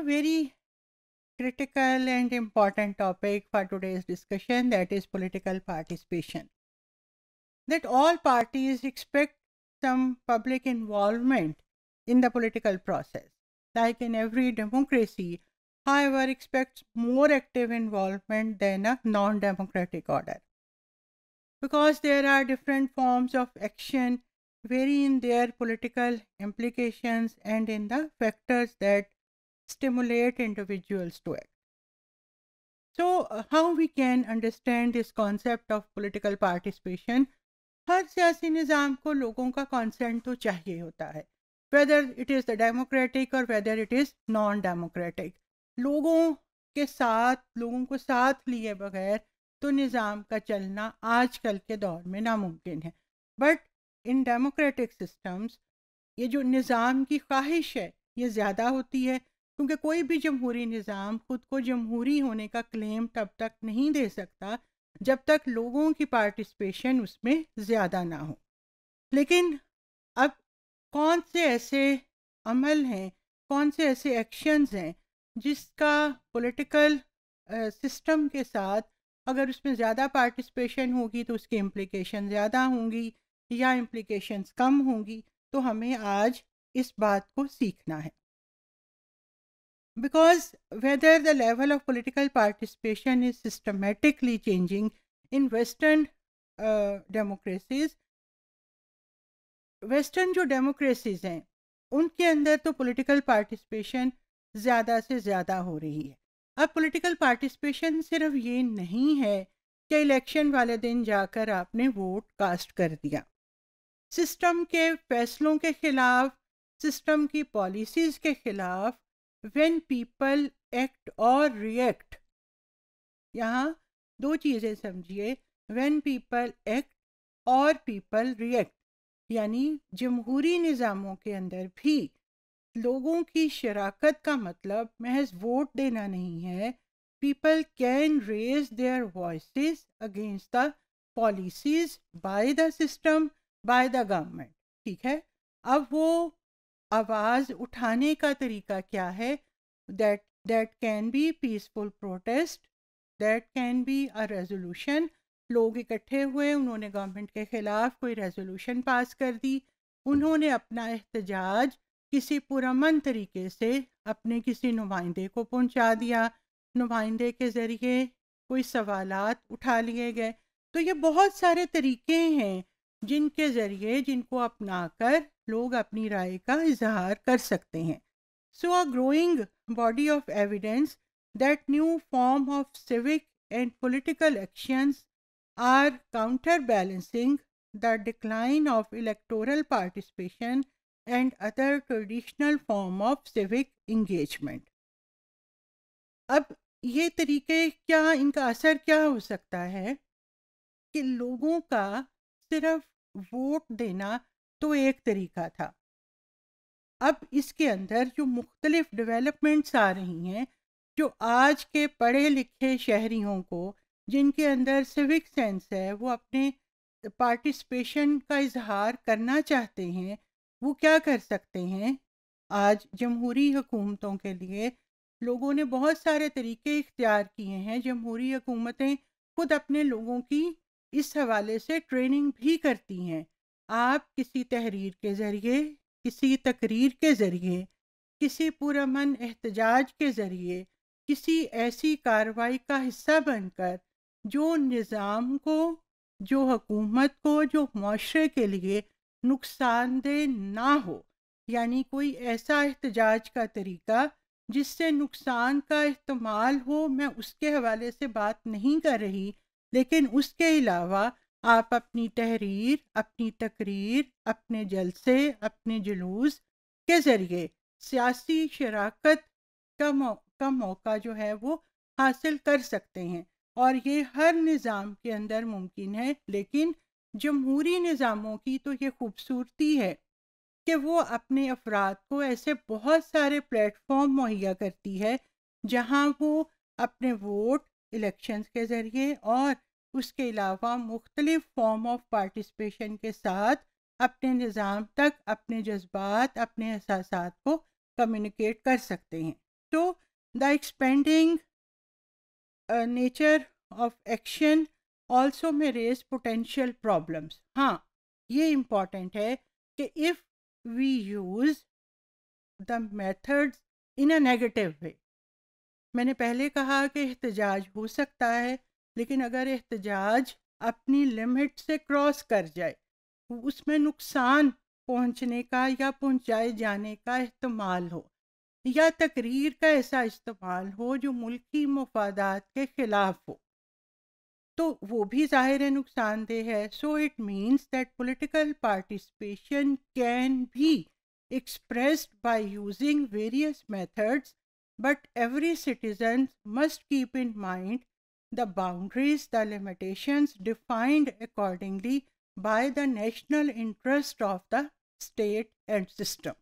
a very critical and important topic for today's discussion that is political participation. That all parties expect some public involvement in the political process. Like in every democracy, however, expects more active involvement than a non democratic order. Because there are different forms of action vary in their political implications and in the factors that stimulate individuals to act. So uh, how we can understand this concept of political participation? हर सियासी निज़ाम को लोगों का consent तो चाहिए होता है whether it is the democratic और whether it is non democratic लोगों के साथ लोगों को साथ लिए बगैर तो निज़ाम का चलना आजकल के दौर में नामुमकिन है बट इन डेमोक्रेटिक सिस्टम्स ये जो निज़ाम की ख्वाहिश है ये ज़्यादा होती है क्योंकि कोई भी जमहूरी निज़ाम खुद को जमहूरी होने का क्लेम तब तक नहीं दे सकता जब तक लोगों की पार्टिसिपेशन उसमें ज़्यादा ना हो लेकिन अब कौन से ऐसे अमल हैं कौन से ऐसे एक्शंस हैं जिसका पॉलिटिकल सिस्टम के साथ अगर उसमें ज़्यादा पार्टिसिपेशन होगी तो उसके इम्प्लिकेशन ज़्यादा होंगी या इम्प्लिकेशंस कम होंगी तो हमें आज इस बात को सीखना है because whether the level of political participation is systematically changing in western uh, western जो डेमोक्रेसीज हैं उनके अंदर तो पोलिटिकल पार्टिसपेशन ज़्यादा से ज़्यादा हो रही है अब पोलिटिकल पार्टिसपेशन सिर्फ ये नहीं है कि इलेक्शन वाले दिन जाकर आपने वोट कास्ट कर दिया सिस्टम के फैसलों के ख़िलाफ़ सिस्टम की पॉलिसीज़ के ख़िलाफ़ वेन पीपल एक्ट और रिएक्ट यहाँ दो चीज़ें समझिए वेन पीपल एक्ट और पीपल रिएक्ट यानी जमहूरी निज़ामों के अंदर भी लोगों की शराकत का मतलब महज वोट देना नहीं है people can raise their voice against the policies by the system by the government ठीक है अब वो आवाज उठाने का तरीका क्या है that that can be peaceful protest that can be a resolution लोग इकट्ठे हुए उन्होंने गवर्नमेंट के ख़िलाफ़ कोई रेजोल्यूशन पास कर दी उन्होंने अपना एहतजाज किसी पुरमन तरीके से अपने किसी नुमाइंदे को पहुंचा दिया नुमाइंदे के ज़रिए कोई सवालात उठा लिए गए तो ये बहुत सारे तरीके हैं जिनके ज़रिए जिनको अपनाकर लोग अपनी राय का इजहार कर सकते हैं so a growing body of evidence that new form of civic and political actions are counter balancing the decline of electoral participation and other traditional form of civic engagement अब ये तरीके क्या इनका असर क्या हो सकता है कि लोगों का सिर्फ वोट देना तो एक तरीका था अब इसके अंदर जो मुख्तलिफ डेवलपमेंट्स आ रही हैं जो आज के पढ़े लिखे शहरीों को जिनके अंदर सिविक सेंस है वो अपने पार्टिसिपेशन का इजहार करना चाहते हैं वो क्या कर सकते हैं आज जमहूरी हुकूमतों के लिए लोगों ने बहुत सारे तरीके इख्तियार किए हैं जमहूरी हुकूमतें खुद अपने लोगों की इस हवाले से ट्रेनिंग भी करती हैं आप किसी तहरीर के ज़रिए किसी तकरीर के ज़रिए किसी पुरमन एहतजाज के ज़रिए किसी ऐसी कार्रवाई का हिस्सा बनकर जो निज़ाम को जो हकूमत को जो माशरे के लिए नुकसानदेह ना हो यानी कोई ऐसा एहतजाज का तरीका जिससे नुकसान का इस्तेमाल हो मैं उसके हवाले से बात नहीं कर रही लेकिन उसके अलावा आप अपनी तहरीर अपनी तकरीर अपने जलसे अपने जुलूस के ज़रिए सियासी शराकत का मौ का मौका जो है वो हासिल कर सकते हैं और ये हर निज़ाम के अंदर मुमकिन है लेकिन जमहूरी निज़ामों की तो ये खूबसूरती है कि वो अपने अफराद को ऐसे बहुत सारे प्लेटफॉर्म मुहैया करती है जहाँ वो अपने वोट इलेक्शंस के ज़रिए और उसके अलावा मुख्तलिफ फॉर्म ऑफ पार्टिसिपेशन के साथ अपने निज़ाम तक अपने जज्बात अपने एहसास को कम्युनिकेट कर सकते हैं तो the expanding nature of action also may raise potential problems हाँ ये इम्पॉर्टेंट है कि if we use the methods in a negative way मैंने पहले कहा कि एहतजाज हो सकता है लेकिन अगर एहतजाज अपनी लिमिट से क्रॉस कर जाए तो उसमें नुकसान पहुंचने का या पहुंचाए जाने का इस्तेमाल हो या तकरीर का ऐसा इस्तेमाल हो जो मुल्की मफादात के ख़िलाफ़ हो तो वो भी ज़ाहिर है नुकसानदेह है so it means that political participation can भी express by using various methods but every citizen must keep in mind the boundaries, the limitations defined accordingly by the national interest of the state and system.